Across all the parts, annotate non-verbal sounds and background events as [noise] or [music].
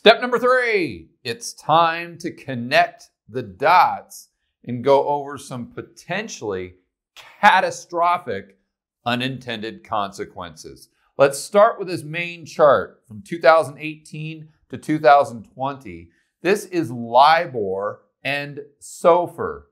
Step number three it's time to connect the dots and go over some potentially catastrophic unintended consequences. Let's start with this main chart from 2018 to 2020. This is LIBOR and SOFR.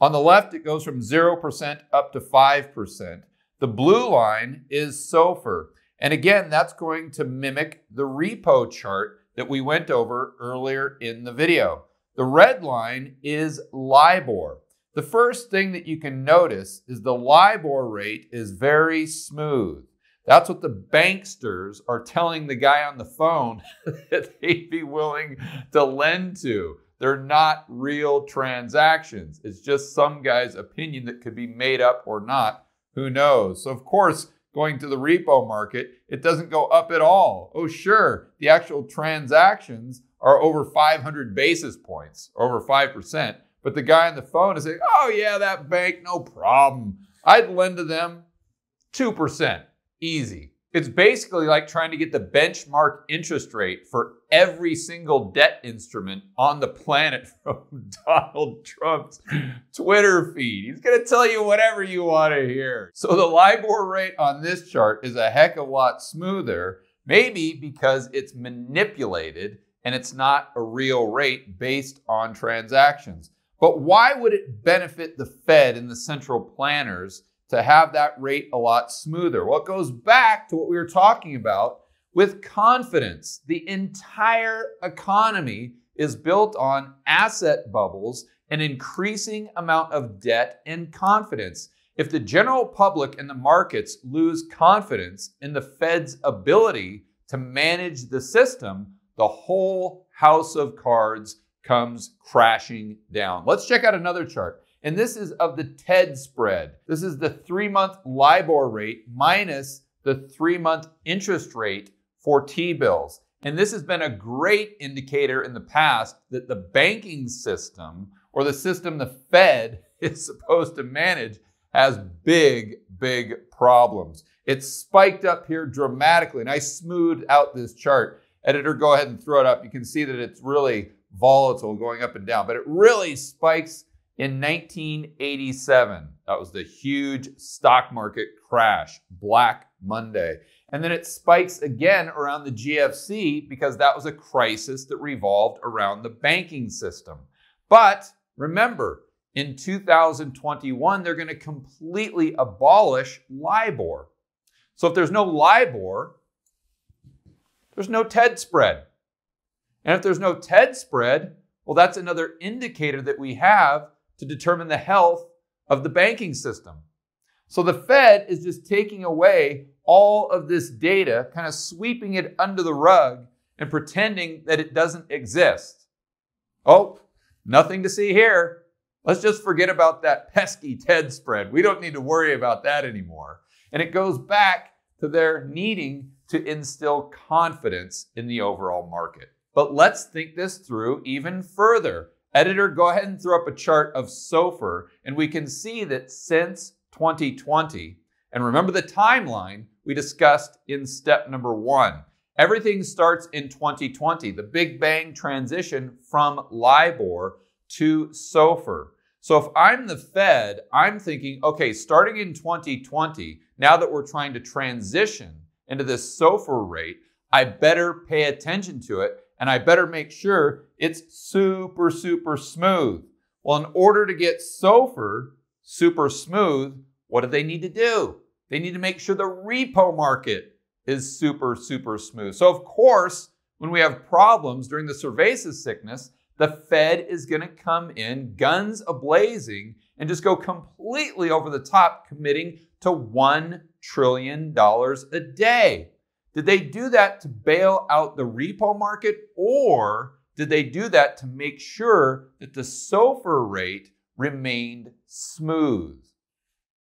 On the left, it goes from 0% up to 5%. The blue line is SOFR. And again, that's going to mimic the repo chart that we went over earlier in the video. The red line is LIBOR. The first thing that you can notice is the LIBOR rate is very smooth. That's what the banksters are telling the guy on the phone [laughs] that they'd be willing to lend to. They're not real transactions. It's just some guy's opinion that could be made up or not. Who knows? So, of course, going to the repo market, it doesn't go up at all. Oh, sure, the actual transactions are over 500 basis points, over 5%. But the guy on the phone is saying, oh, yeah, that bank, no problem. I'd lend to them 2%, easy. It's basically like trying to get the benchmark interest rate for every single debt instrument on the planet [laughs] from Donald Trump's Twitter feed. He's going to tell you whatever you want to hear. So the LIBOR rate on this chart is a heck of a lot smoother, maybe because it's manipulated and it's not a real rate based on transactions. But why would it benefit the Fed and the central planners? to have that rate a lot smoother. Well, goes back to what we were talking about with confidence. The entire economy is built on asset bubbles, an increasing amount of debt, and confidence. If the general public and the markets lose confidence in the Fed's ability to manage the system, the whole house of cards comes crashing down. Let's check out another chart. And this is of the TED spread. This is the three month LIBOR rate minus the three month interest rate for T bills. And this has been a great indicator in the past that the banking system or the system the Fed [laughs] is supposed to manage has big, big problems. It spiked up here dramatically, and I smoothed out this chart. Editor, go ahead and throw it up. You can see that it's really volatile going up and down, but it really spikes in 1987, that was the huge stock market crash, Black Monday. And then it spikes again around the GFC because that was a crisis that revolved around the banking system. But remember, in 2021, they're going to completely abolish LIBOR. So if there's no LIBOR, there's no TED spread. And if there's no TED spread, well, that's another indicator that we have to determine the health of the banking system. So the Fed is just taking away all of this data, kind of sweeping it under the rug and pretending that it doesn't exist. Oh, nothing to see here. Let's just forget about that pesky TED spread. We don't need to worry about that anymore. And it goes back to their needing to instill confidence in the overall market. But let's think this through even further. Editor, go ahead and throw up a chart of SOFR, and we can see that since 2020, and remember the timeline we discussed in step number one. Everything starts in 2020, the Big Bang transition from LIBOR to SOFR. So if I'm the Fed, I'm thinking, okay, starting in 2020, now that we're trying to transition into this SOFR rate, I better pay attention to it and I better make sure it's super, super smooth. Well, in order to get SOFR super smooth, what do they need to do? They need to make sure the repo market is super, super smooth. So, of course, when we have problems during the Cervasis sickness, the Fed is going to come in guns ablazing and just go completely over the top, committing to $1 trillion a day. Did they do that to bail out the repo market or did they do that to make sure that the SOFR rate remained smooth?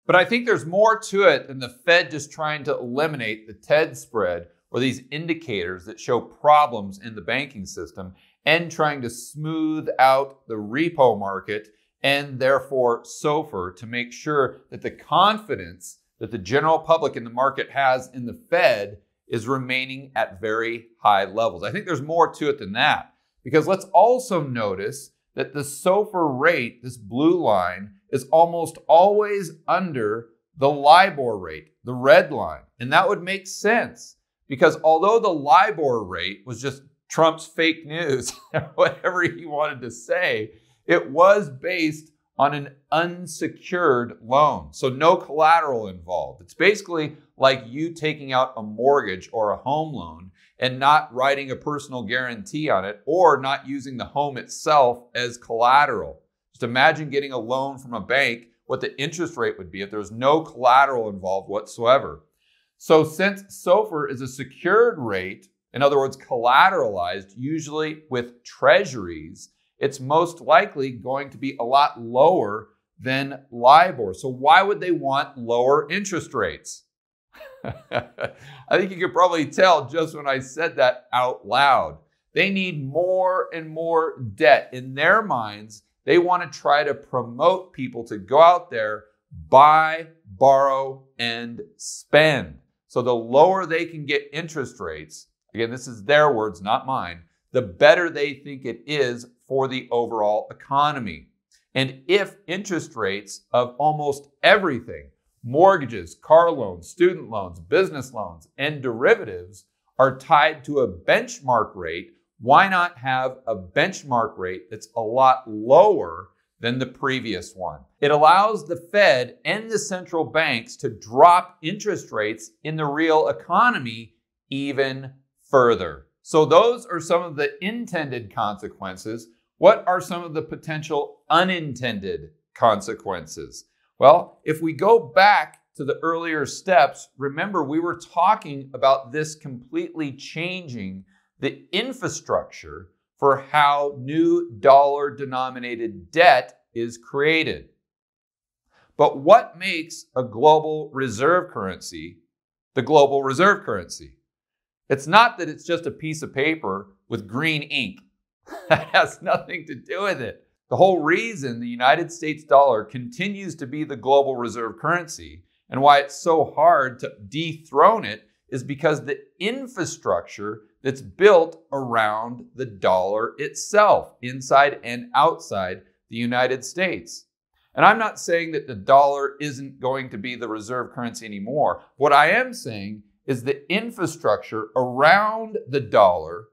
But I think there's more to it than the Fed just trying to eliminate the TED spread or these indicators that show problems in the banking system and trying to smooth out the repo market and therefore SOFR to make sure that the confidence that the general public in the market has in the Fed is remaining at very high levels. I think there's more to it than that because let's also notice that the SOFR rate, this blue line, is almost always under the LIBOR rate, the red line. And that would make sense because although the LIBOR rate was just Trump's fake news, [laughs] whatever he wanted to say, it was based on an unsecured loan. So no collateral involved. It's basically like you taking out a mortgage or a home loan and not writing a personal guarantee on it or not using the home itself as collateral. Just imagine getting a loan from a bank, what the interest rate would be if there was no collateral involved whatsoever. So since SOFR is a secured rate, in other words, collateralized, usually with treasuries, it's most likely going to be a lot lower than LIBOR. So, why would they want lower interest rates? [laughs] I think you could probably tell just when I said that out loud. They need more and more debt. In their minds, they want to try to promote people to go out there, buy, borrow, and spend. So, the lower they can get interest rates, again, this is their words, not mine, the better they think it is for the overall economy. And if interest rates of almost everything mortgages, car loans, student loans, business loans, and derivatives are tied to a benchmark rate, why not have a benchmark rate that's a lot lower than the previous one? It allows the Fed and the central banks to drop interest rates in the real economy even further. So, those are some of the intended consequences what are some of the potential unintended consequences? Well, if we go back to the earlier steps, remember we were talking about this completely changing the infrastructure for how new dollar denominated debt is created. But what makes a global reserve currency the global reserve currency? It's not that it's just a piece of paper with green ink [laughs] That has nothing to do with it. The whole reason the United States dollar continues to be the global reserve currency and why it's so hard to dethrone it is because the infrastructure that's built around the dollar itself, inside and outside the United States. And I'm not saying that the dollar isn't going to be the reserve currency anymore. What I am saying is the infrastructure around the dollar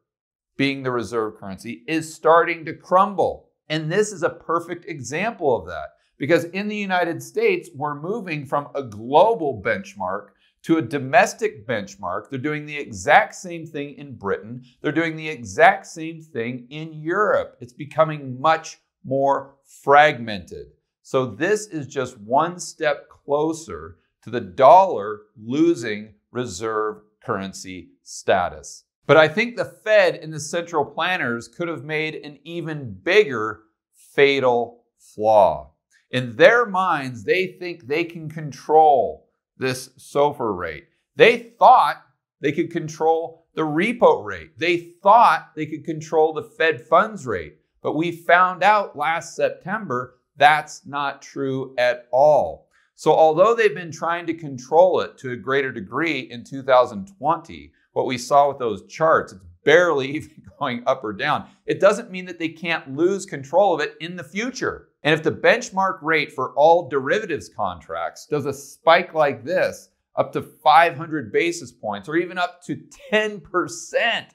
being the reserve currency, is starting to crumble. And this is a perfect example of that because in the United States, we're moving from a global benchmark to a domestic benchmark. They're doing the exact same thing in Britain, they're doing the exact same thing in Europe. It's becoming much more fragmented. So, this is just one step closer to the dollar losing reserve currency status. But I think the Fed and the central planners could have made an even bigger fatal flaw. In their minds, they think they can control this SOFR rate. They thought they could control the repo rate. They thought they could control the Fed funds rate. But we found out last September that's not true at all. So, although they've been trying to control it to a greater degree in 2020, what we saw with those charts. It's barely [laughs] even going up or down. It doesn't mean that they can't lose control of it in the future. And if the benchmark rate for all derivatives contracts does a spike like this, up to 500 basis points or even up to 10%,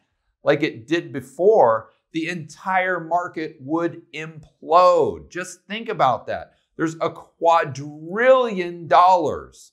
like it did before, the entire market would implode. Just think about that. There's a quadrillion dollars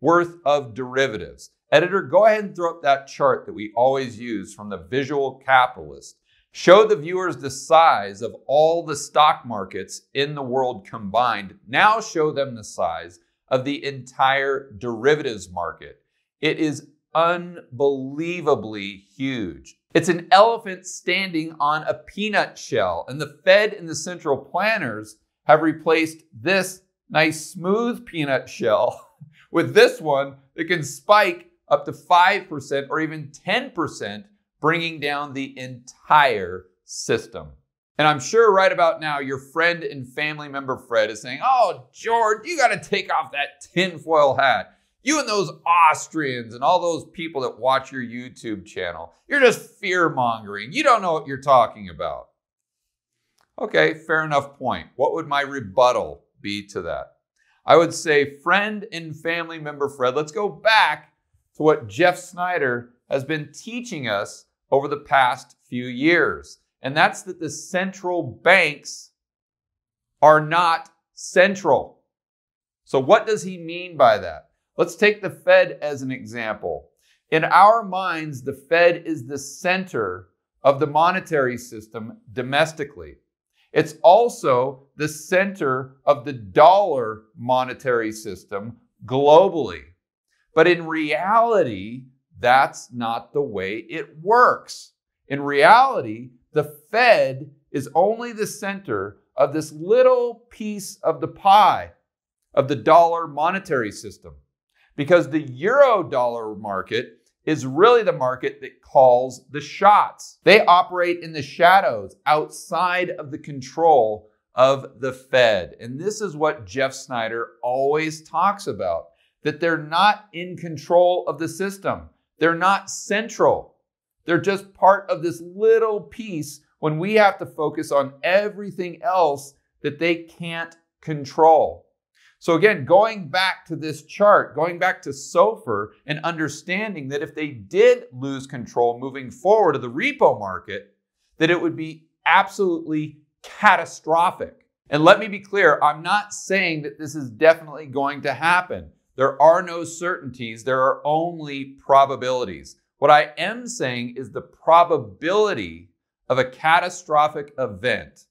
worth of derivatives. Editor, go ahead and throw up that chart that we always use from the Visual Capitalist. Show the viewers the size of all the stock markets in the world combined. Now show them the size of the entire derivatives market. It is unbelievably huge. It's an elephant standing on a peanut shell, and the Fed and the central planners have replaced this nice smooth peanut shell [laughs] with this one that can spike up to 5% or even 10%, bringing down the entire system. And I'm sure right about now, your friend and family member Fred is saying, Oh, George, you got to take off that tinfoil hat. You and those Austrians and all those people that watch your YouTube channel, you're just fear mongering. You don't know what you're talking about. Okay, fair enough point. What would my rebuttal be to that? I would say, friend and family member Fred, let's go back to what Jeff Snyder has been teaching us over the past few years. And that's that the central banks are not central. So, what does he mean by that? Let's take the Fed as an example. In our minds, the Fed is the center of the monetary system domestically. It's also the center of the dollar monetary system globally. But in reality, that's not the way it works. In reality, the Fed is only the center of this little piece of the pie of the dollar monetary system. Because the euro dollar market is really the market that calls the shots. They operate in the shadows outside of the control of the Fed. And this is what Jeff Snyder always talks about that they're not in control of the system. They're not central. They're just part of this little piece when we have to focus on everything else that they can't control. So, again, going back to this chart, going back to SOFR, and understanding that if they did lose control moving forward of the repo market, that it would be absolutely catastrophic. And let me be clear, I'm not saying that this is definitely going to happen. There are no certainties, there are only probabilities. What I am saying is the probability of a catastrophic event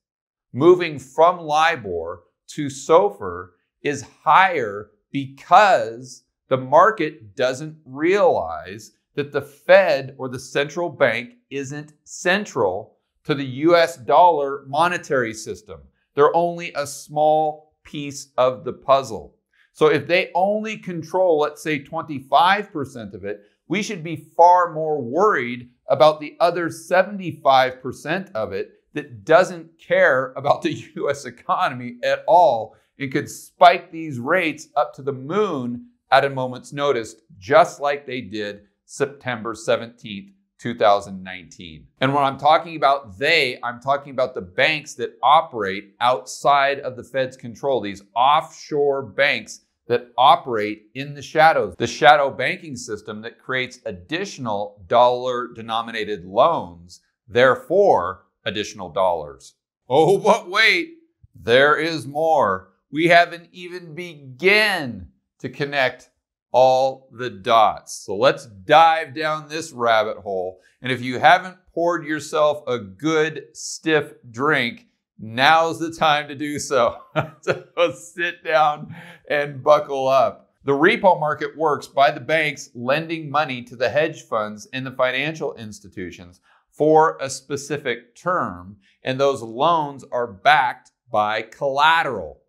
moving from LIBOR to SOFR is higher because the market doesn't realize that the Fed or the central bank isn't central to the US dollar monetary system. They're only a small piece of the puzzle. So if they only control, let's say, 25% of it, we should be far more worried about the other 75% of it that doesn't care about the US [laughs] economy at all and could spike these rates up to the moon at a moment's notice, just like they did September 17th, 2019. And when I'm talking about they, I'm talking about the banks that operate outside of the Fed's control, these offshore banks that operate in the shadows. The shadow banking system that creates additional dollar denominated loans, therefore, additional dollars. Oh, but wait, there is more. We haven't even begun to connect all the dots. So let's dive down this rabbit hole. And if you haven't poured yourself a good stiff drink, Now's the time to do so. [laughs] so sit down and buckle up. The repo market works by the banks lending money to the hedge funds and the financial institutions for a specific term, and those loans are backed by collateral.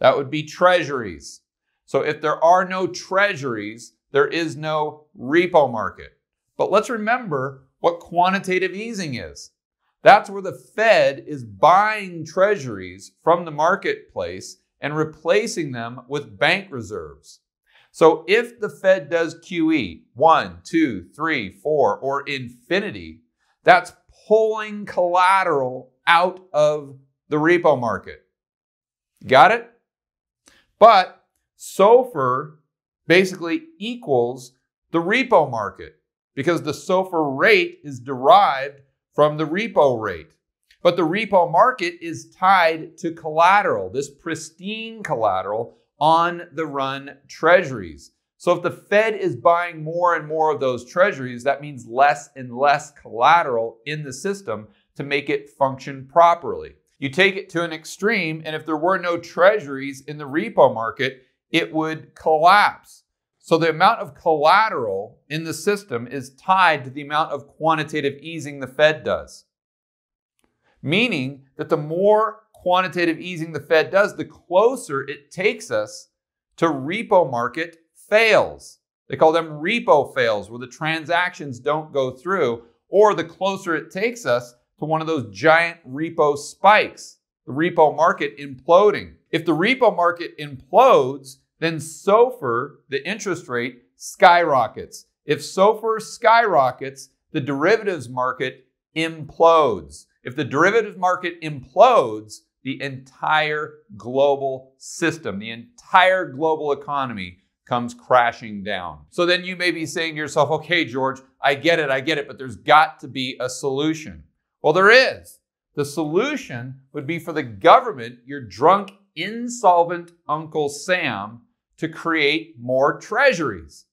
That would be treasuries. So if there are no treasuries, there is no repo market. But let's remember what quantitative easing is. That's where the Fed is buying treasuries from the marketplace and replacing them with bank reserves. So if the Fed does QE one, two, three, four, or infinity, that's pulling collateral out of the repo market. Got it? But SOFR basically equals the repo market because the SOFR rate is derived from the repo rate. But the repo market is tied to collateral, this pristine collateral on the run treasuries. So if the Fed is buying more and more of those treasuries, that means less and less collateral in the system to make it function properly. You take it to an extreme, and if there were no treasuries in the repo market, it would collapse. So the amount of collateral in the system is tied to the amount of quantitative easing the Fed does. Meaning that the more quantitative easing the Fed does, the closer it takes us to repo market fails. They call them repo fails, where the transactions don't go through, or the closer it takes us to one of those giant repo spikes, the repo market imploding. If the repo market implodes, then SOFR, the interest rate, skyrockets. If SOFR skyrockets, the derivatives market implodes. If the derivatives market implodes, the entire global system, the entire global economy comes crashing down. So then you may be saying to yourself, okay, George, I get it, I get it, but there's got to be a solution. Well, there is. The solution would be for the government, your drunk, insolvent Uncle Sam, to create more treasuries.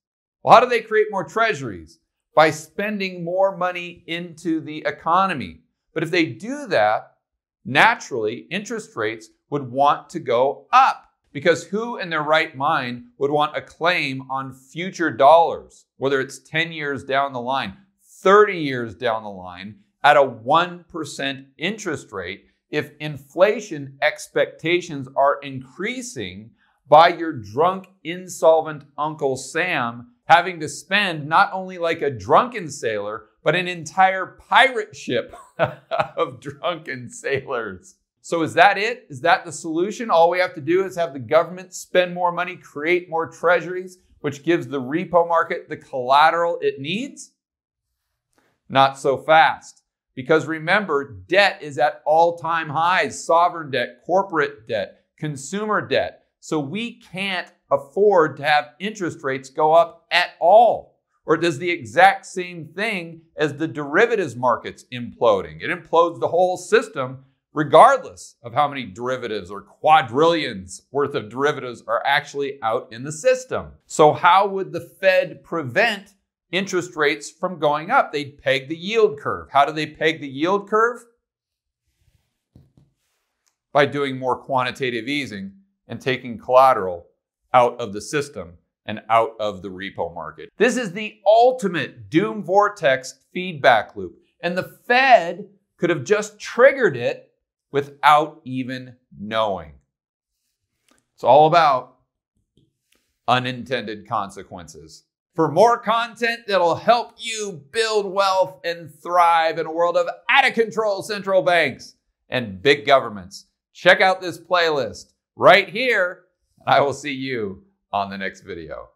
Well, how do they create more treasuries? By spending more money into the economy. But if they do that, naturally, interest rates would want to go up because who in their right mind would want a claim on future dollars, whether it's 10 years down the line, 30 years down the line, at a 1% interest rate? If inflation expectations are increasing, by your drunk, insolvent Uncle Sam having to spend not only like a drunken sailor, but an entire pirate ship [laughs] of drunken sailors. So, is that it? Is that the solution? All we have to do is have the government spend more money, create more treasuries, which gives the repo market the collateral it needs? Not so fast. Because remember, debt is at all time highs sovereign debt, corporate debt, consumer debt. So we can't afford to have interest rates go up at all. Or does the exact same thing as the derivatives markets imploding. It implodes the whole system, regardless of how many derivatives or quadrillions worth of derivatives are actually out in the system. So, how would the Fed prevent interest rates from going up? They'd peg the yield curve. How do they peg the yield curve? By doing more quantitative easing and taking collateral out of the system and out of the repo market. This is the ultimate doom vortex feedback loop. And the Fed could have just triggered it without even knowing. It's all about unintended consequences. For more content that'll help you build wealth and thrive in a world of out of control central banks and big governments, check out this playlist right here. And I will see you on the next video.